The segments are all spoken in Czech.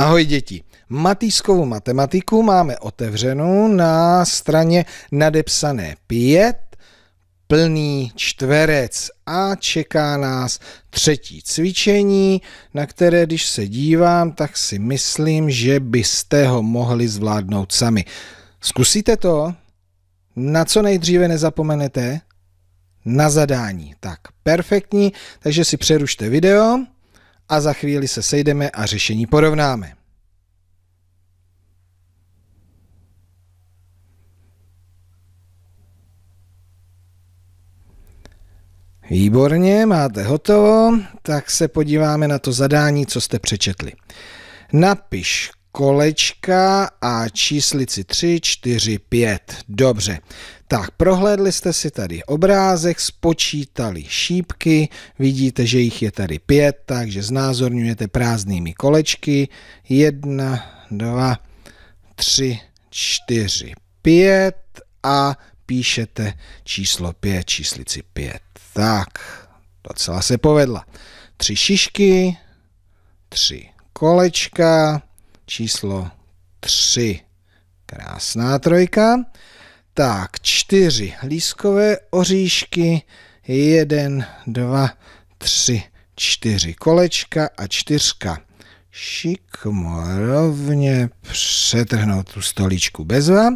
Ahoj děti. Matýskovou matematiku máme otevřenou na straně nadepsané 5, plný čtverec a čeká nás třetí cvičení, na které, když se dívám, tak si myslím, že byste ho mohli zvládnout sami. Zkusíte to? Na co nejdříve nezapomenete? Na zadání. Tak, perfektní, takže si přerušte video a za chvíli se sejdeme a řešení porovnáme. Výborně, máte hotovo, tak se podíváme na to zadání, co jste přečetli. Napiš kolečka a číslici 3, 4, 5. Dobře, tak prohlédli jste si tady obrázek, spočítali šípky, vidíte, že jich je tady pět, takže znázorňujete prázdnými kolečky. 1, 2, 3, 4, 5 a píšete číslo 5, číslici 5. Tak, docela se povedla. Tři šišky, tři kolečka, číslo 3. Krásná trojka. Tak, čtyři lískové oříšky, jeden, dva, tři, čtyři kolečka a čtyřka. Šikmo rovně přetrhnout tu stoličku bezva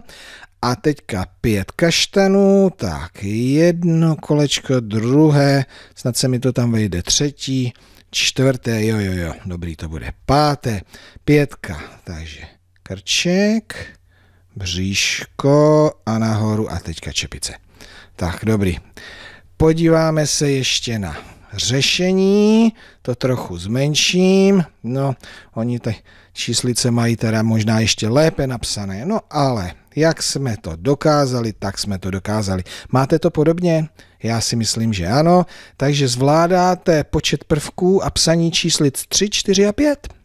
a teďka pět kaštanů, tak jedno kolečko, druhé, snad se mi to tam vejde třetí, čtvrté, jo, jo, jo, dobrý, to bude páté, pětka, takže krček, bříško a nahoru a teďka čepice. Tak, dobrý. Podíváme se ještě na řešení, to trochu zmenším, no oni ty číslice mají teda možná ještě lépe napsané, no ale jak jsme to dokázali, tak jsme to dokázali. Máte to podobně? Já si myslím, že ano, takže zvládáte počet prvků a psaní číslic 3, 4 a 5.